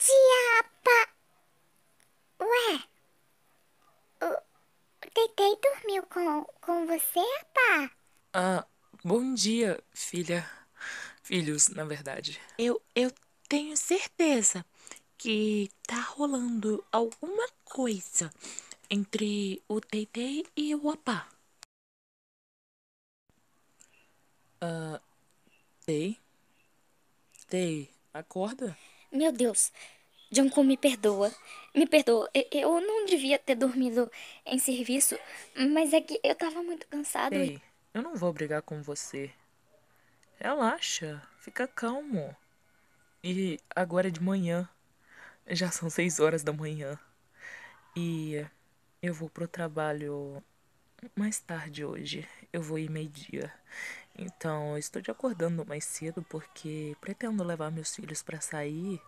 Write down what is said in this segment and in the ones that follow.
diapa! Ué? O Tetei dormiu com, com você, pá? Ah, bom dia, filha. Filhos, na verdade. Eu, eu tenho certeza que tá rolando alguma coisa entre o Tetei e o Apá. Ah, Tei? Tei, acorda? Meu Deus, Junko me perdoa. Me perdoa, eu não devia ter dormido em serviço, mas é que eu tava muito cansado. Ei, eu não vou brigar com você. Relaxa, fica calmo. E agora é de manhã. Já são seis horas da manhã. E eu vou pro trabalho mais tarde hoje. Eu vou ir meio-dia. Então, estou te acordando mais cedo porque pretendo levar meus filhos para sair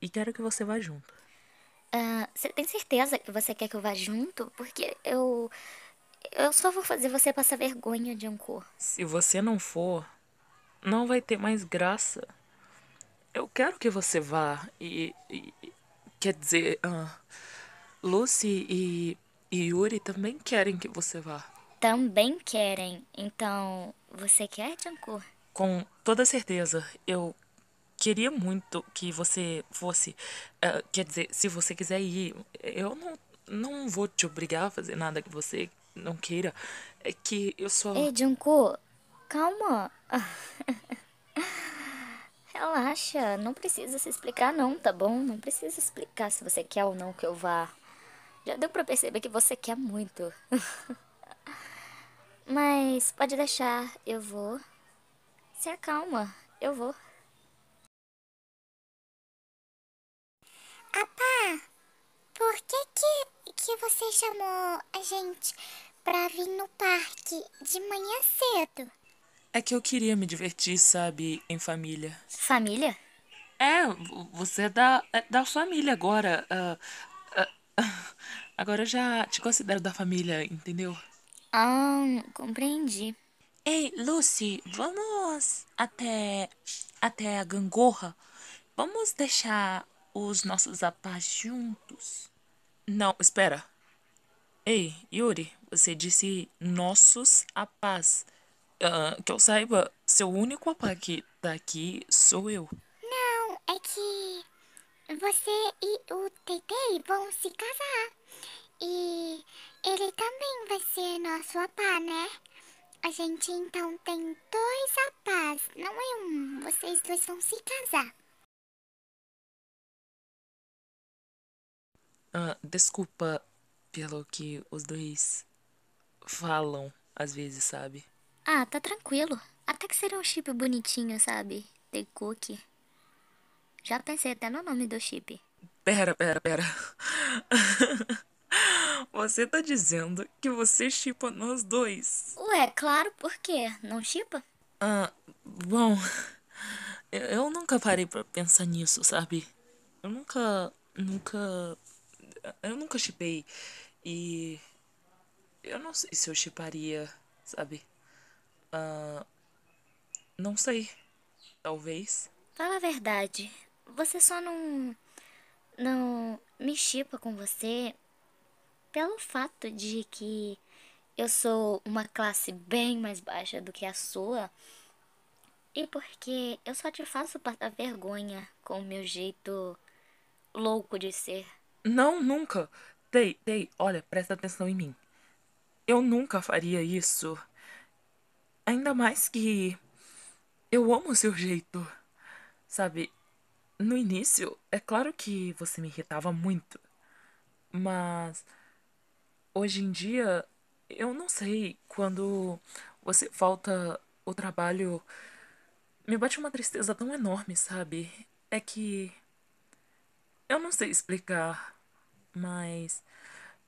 e quero que você vá junto. Ah, você uh, tem certeza que você quer que eu vá junto? Porque eu. Eu só vou fazer você passar vergonha, de ancor. Se você não for, não vai ter mais graça. Eu quero que você vá e. e quer dizer. Uh, Lucy e, e Yuri também querem que você vá também querem. Então, você quer, Jankur? Com toda certeza. Eu queria muito que você fosse. Uh, quer dizer, se você quiser ir, eu não, não vou te obrigar a fazer nada que você não queira. É que eu só. Ei, Junko, calma. Relaxa, não precisa se explicar, não, tá bom? Não precisa explicar se você quer ou não que eu vá. Já deu pra perceber que você quer muito. Mas pode deixar, eu vou. Se acalma, eu vou. Apá, por que que, que você chamou a gente pra vir no parque de manhã cedo? É que eu queria me divertir, sabe, em família. Família? É, você é da, é da família agora. Uh, uh, agora eu já te considero da família, entendeu? Ah, compreendi. Ei, Lucy, vamos até, até a gangorra? Vamos deixar os nossos apás juntos? Não, espera. Ei, Yuri, você disse nossos apás. Uh, que eu saiba, seu único apá que tá aqui sou eu. Não, é que você e o Tetei vão se casar. E ele também vai ser nosso apá, né? A gente então tem dois apás, não é um. Vocês dois vão se casar. Ah, desculpa pelo que os dois falam às vezes, sabe? Ah, tá tranquilo. Até que seria um chip bonitinho, sabe? The Cookie. Já pensei até no nome do chip. Pera, pera, pera. Você tá dizendo que você chipa nós dois? Ué, claro, por quê? Não chipa? Ah, bom. Eu, nunca parei para pensar nisso, sabe? Eu nunca. Nunca. Eu nunca chipei. E. Eu não sei se eu chiparia, sabe? Ah. Não sei. Talvez. Fala a verdade. Você só não. Não. Me chipa com você pelo fato de que eu sou uma classe bem mais baixa do que a sua e porque eu só te faço passar vergonha com o meu jeito louco de ser. Não, nunca. Tei, Tei, olha, presta atenção em mim. Eu nunca faria isso. Ainda mais que eu amo o seu jeito. Sabe, no início, é claro que você me irritava muito. Mas hoje em dia, eu não sei, quando você falta o trabalho, me bate uma tristeza tão enorme, sabe? É que. Eu não sei explicar, mas.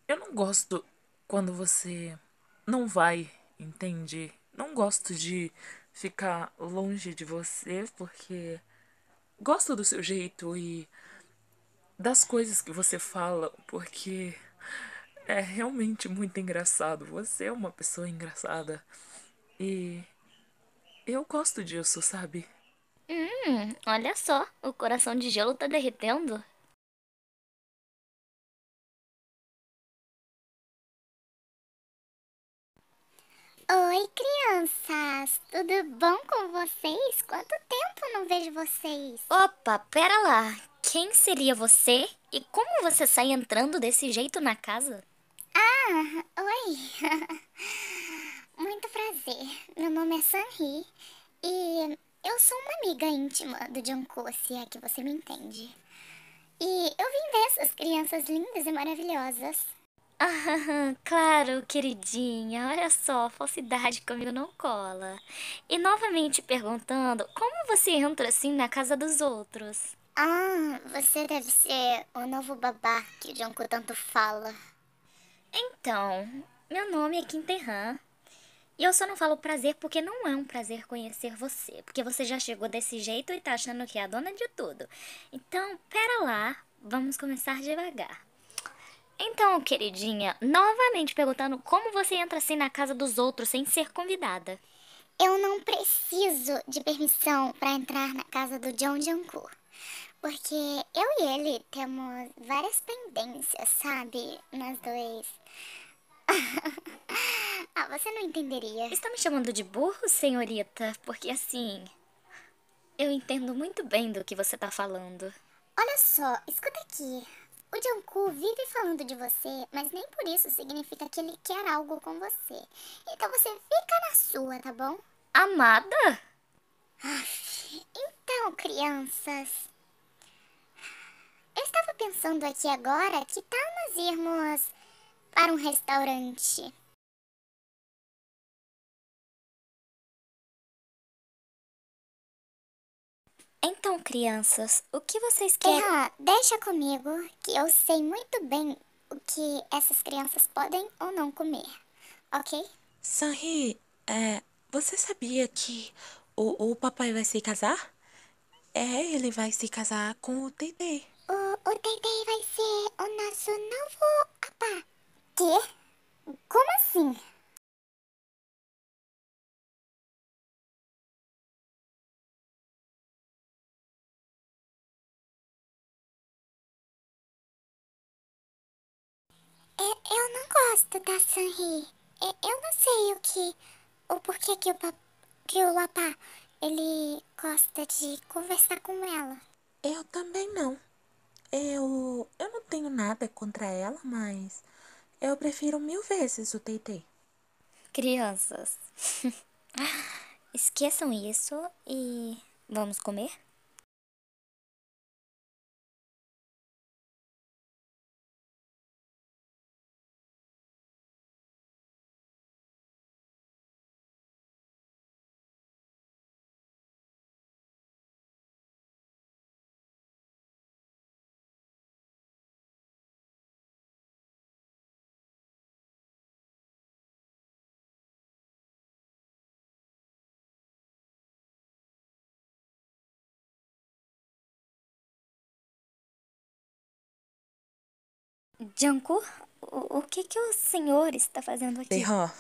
Eu não gosto quando você não vai, entende? Não gosto de ficar longe de você, porque gosto do seu jeito e das coisas que você fala, porque é realmente muito engraçado. Você é uma pessoa engraçada. E eu gosto disso, sabe? Hum, olha só, o coração de gelo tá derretendo. Oi, crianças! Tudo bom com vocês? Quanto tempo não vejo vocês? Opa, pera lá! Quem seria você? E como você sai entrando desse jeito na casa? Ah, oi! Muito prazer. Meu nome é Sanri e eu sou uma amiga íntima do Junko, se é que você me entende. E eu vim ver essas crianças lindas e maravilhosas. Ah, claro, queridinha. Olha só, falsidade comigo não cola. E novamente perguntando, como você entra assim na casa dos outros? Ah, você deve ser o novo babá que o Junko tanto fala. Então, meu nome é Kim Terran. E eu só não falo prazer porque não é um prazer conhecer você. Porque você já chegou desse jeito e tá achando que é a dona de tudo. Então, pera lá, vamos começar devagar. Então, queridinha, novamente perguntando como você entra assim na casa dos outros sem ser convidada. Eu não preciso de permissão para entrar na casa do John Jancourt. Porque eu e ele temos várias pendências, sabe? Nós dois. ah, você não entenderia. Está me chamando de burro, senhorita? Porque assim. Eu entendo muito bem do que você está falando. Olha só, escuta aqui. O Janku vive falando de você, mas nem por isso significa que ele quer algo com você. Então você fica na sua, tá bom? Amada? Então, crianças, eu estava pensando aqui agora que tal nós irmos para um restaurante? Então, crianças, o que vocês querem? Erra, deixa comigo que eu sei muito bem o que essas crianças podem ou não comer, ok? Sanri, é, você sabia que o, o papai vai se casar? É, ele vai se casar com o Tete. O Teitei vai ser o nosso novo apá. Quê? Como assim? É, eu, não gosto da Sanri. É, eu, não sei o que... O porquê que o, que o apá... Ele gosta de conversar com ela. Eu também não. Eu, eu não tenho nada contra ela, mas eu prefiro mil vezes o TT. Crianças, esqueçam isso e vamos comer? Janko, o, o que, que o senhor está fazendo aqui? Dehan,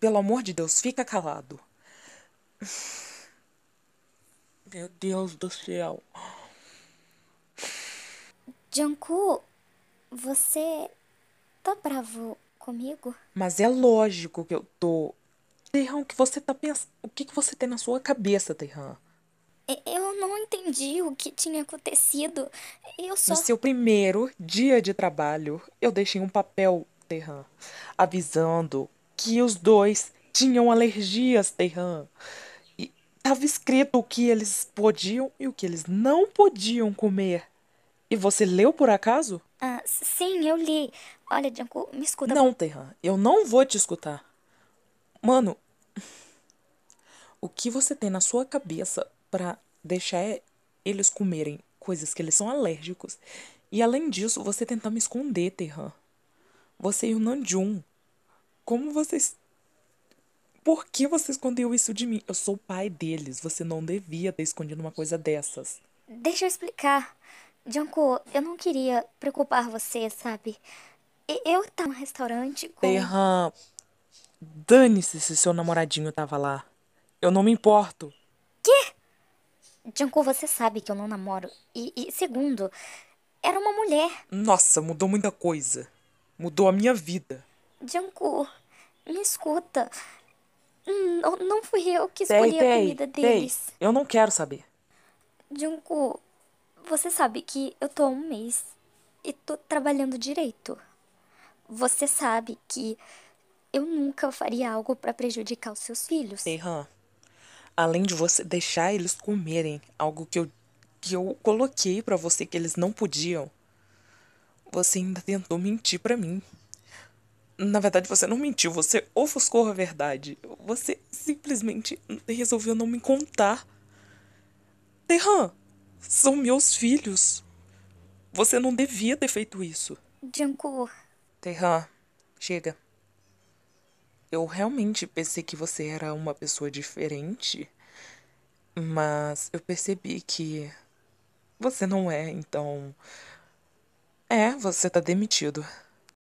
pelo amor de Deus, fica calado. Meu Deus do céu. Janku, você tá bravo comigo? Mas é lógico que eu tô. Terran, o que você tá pensando? O que, que você tem na sua cabeça, Terran? É, eu não entendi o que tinha acontecido. Eu só. No seu primeiro dia de trabalho, eu deixei um papel, Terran, avisando que os dois tinham alergias, Terran. E estava escrito o que eles podiam e o que eles não podiam comer. E você leu por acaso? Ah, sim, eu li. Olha, Janko, me escuta. Não, Terran, eu não vou te escutar. Mano, o que você tem na sua cabeça para deixar eles comerem coisas que eles são alérgicos. E além disso, você me esconder, Terra. Você e o Nanjun. Como vocês. Por que você escondeu isso de mim? Eu sou o pai deles. Você não devia ter escondido uma coisa dessas. Deixa eu explicar. Janko, eu não queria preocupar você, sabe? Eu tava no restaurante com. Terra. Dane-se se seu namoradinho tava lá. Eu não me importo. Janko, você sabe que eu não namoro. E, e segundo, era uma mulher. Nossa, mudou muita coisa. Mudou a minha vida. Janko, me escuta. Hum, não, não fui eu que escolhi a comida deles. Eu não quero saber. Junko, você sabe que eu tô há um mês e tô trabalhando direito. Você sabe que eu nunca faria algo para prejudicar os seus filhos. Sei, além de você deixar eles comerem algo que eu, que eu coloquei para você que eles não podiam, você ainda tentou mentir para mim. Na verdade, você não mentiu, você ofuscou a verdade. Você simplesmente resolveu não me contar. Terran, são meus filhos. Você não devia ter feito isso. Jankur. Terran, chega. Eu realmente pensei que você era uma pessoa diferente, mas eu percebi que você não é, então. É, você tá demitido.